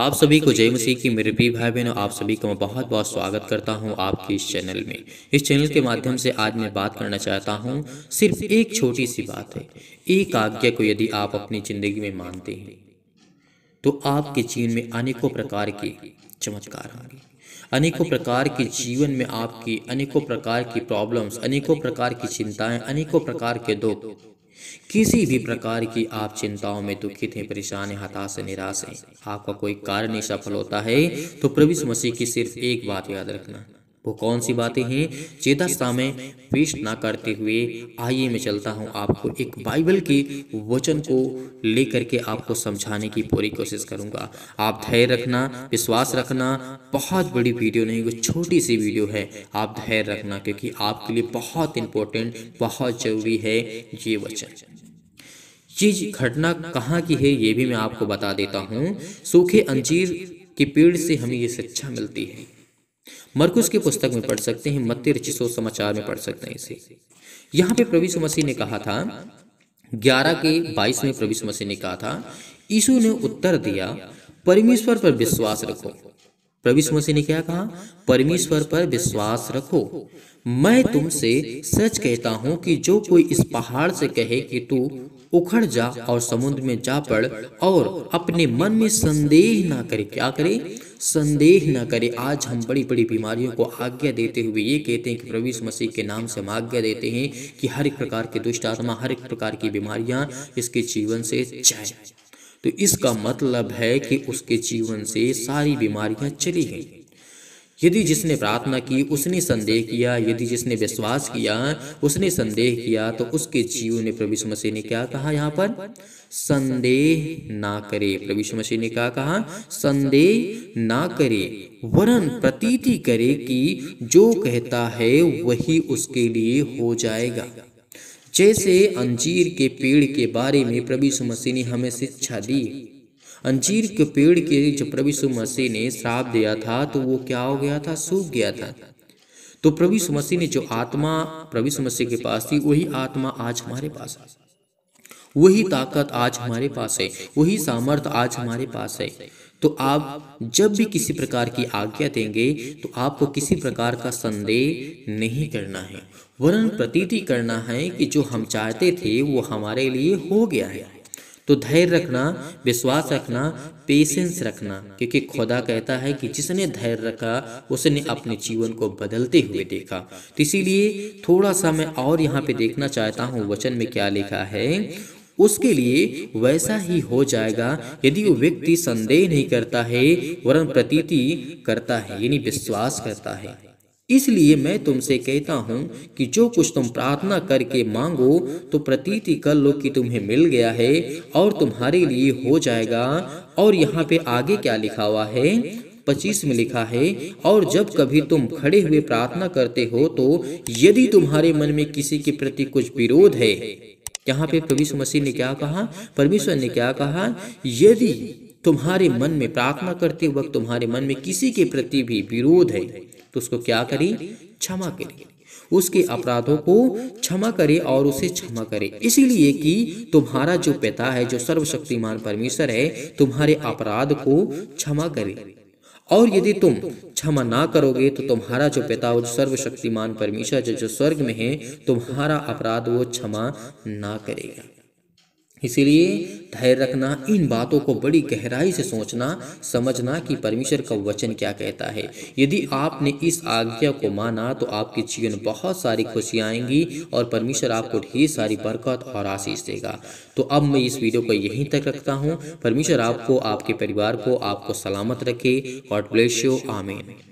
आप सभी को जय मसीह की मेरे प्रिय भाई बहनों आप सभी को मैं बहुत बहुत स्वागत करता हूं आपके इस चैनल में इस चैनल के माध्यम से आज मैं बात करना चाहता हूं सिर्फ एक छोटी सी बात है एक आज्ञा को यदि आप अपनी ज़िंदगी में मानते हैं तो आपके जीवन में अनेकों प्रकार के चमत्कार होंगे अनेकों प्रकार के जीवन में आपकी अनेकों प्रकार की प्रॉब्लम्स अनेकों प्रकार की चिंताएं अनेकों प्रकार के दुख किसी भी प्रकार की आप चिंताओं में दुखित हैं परेशान हैं हताश हैं निराश हैं आपका कोई कार्य सफल होता है तो प्रभु मसीह की सिर्फ एक बात याद रखना वो कौन सी बातें हैं चेता सामय पेश ना करते हुए आइए मैं चलता हूं आपको एक बाइबल के वचन को लेकर के आपको समझाने की पूरी कोशिश करूंगा आप धैर्य रखना विश्वास रखना बहुत बड़ी वीडियो नहीं वो छोटी सी वीडियो है आप धैर्य रखना क्योंकि आपके लिए बहुत इंपॉर्टेंट बहुत अच्छा जरूरी है ये वचन चीज घटना कहाँ की है ये भी मैं आपको बता देता हूँ सूखे अंजीर के पेड़ से हमें ये शिक्षा मिलती है मरकुस की पुस्तक में पढ़ सकते हैं मत्ती रचिसो समाचार में पढ़ सकते हैं इसे यहाँ पे प्रभु मसीह ने कहा था ग्यारह के बाईस में प्रभु मसीह ने कहा था यीशु ने उत्तर दिया परमेश्वर पर विश्वास रखो प्रभु मसीह ने क्या कहा परमेश्वर पर विश्वास रखो मैं तुमसे सच कहता हूं कि जो कोई इस पहाड़ से कहे कि तू उखड़ जा और समुद्र में जा पड़ और अपने मन में संदेह ना करे क्या करे संदेह ना करे आज हम बड़ी बड़ी बीमारियों को आज्ञा देते हुए ये कहते हैं कि प्रभु मसीह के नाम से हम आज्ञा देते हैं कि हर एक प्रकार के दुष्ट आत्मा हर एक प्रकार की बीमारियां इसके जीवन से जाए तो इसका मतलब है कि उसके जीवन से सारी बीमारियां चली गई यदि जिसने प्रार्थना की उसने संदेह किया यदि जिसने विश्वास किया उसने संदेह किया तो उसके जीव ने प्रभु मसीह ने क्या कहा यहाँ पर संदेह ना करे प्रभु मसीह ने क्या कहा संदेह ना करे वरन प्रतीति करे कि जो कहता है वही उसके लिए हो जाएगा जैसे अंजीर के पेड़ के बारे में प्रभु मसीह ने हमें शिक्षा दी अंजीर के पेड़ के जब प्रभु मसीह ने श्राप दिया था तो वो क्या हो गया था सूख गया था तो प्रभु मसीह ने जो आत्मा प्रभु मसीह के पास थी वही आत्मा आज हमारे पास है वही ताकत आज हमारे पास है वही सामर्थ आज हमारे पास है तो आप जब भी किसी प्रकार की आज्ञा देंगे तो आपको किसी प्रकार का संदेह नहीं करना है वरन प्रतीति करना है कि जो हम चाहते थे वो हमारे लिए हो गया है तो धैर्य रखना विश्वास रखना पेशेंस रखना क्योंकि खुदा कहता है कि जिसने धैर्य रखा उसने अपने जीवन को बदलते हुए देखा तो इसीलिए थोड़ा सा मैं और यहाँ पे देखना चाहता हूँ वचन में क्या लिखा है उसके लिए वैसा ही हो जाएगा यदि वो व्यक्ति संदेह नहीं करता है वरन प्रतीति करता है यानी विश्वास करता है इसलिए मैं तुमसे कहता हूँ कि जो कुछ तुम प्रार्थना करके मांगो तो प्रतीति कर लो कि तुम्हें मिल गया है और तुम्हारे लिए हो जाएगा और यहाँ पे आगे क्या लिखा हुआ है पच्चीस में लिखा है और जब कभी तुम खड़े हुए प्रार्थना करते हो तो यदि तुम्हारे मन में किसी के प्रति कुछ विरोध है यहाँ पे प्रभु मसीह ने क्या कहा परमेश्वर ने क्या कहा यदि तुम्हारे मन में प्रार्थना करते वक्त तुम्हारे मन में किसी के प्रति भी विरोध है तो उसको क्या करें क्षमा करें उसके अपराधों को क्षमा करे और उसे क्षमा करे इसीलिए कि तुम्हारा जो पिता है जो सर्वशक्तिमान परमेश्वर है तुम्हारे अपराध को क्षमा करे और यदि तुम क्षमा ना करोगे तो तुम्हारा जो पिता वो सर्वशक्तिमान परमेश्वर जो, जो स्वर्ग में है तुम्हारा अपराध वो क्षमा ना करेगा इसीलिए धैर्य रखना इन बातों को बड़ी गहराई से सोचना समझना कि परमेश्वर का वचन क्या कहता है यदि आपने इस आज्ञा को माना तो आपके जीवन बहुत सारी खुशियाँ आएंगी और परमेश्वर आपको ढेर सारी बरकत और आशीष देगा तो अब मैं इस वीडियो को यहीं तक रखता हूँ परमेश्वर आपको आपके परिवार को आपको सलामत रखे और ब्लेस आमेन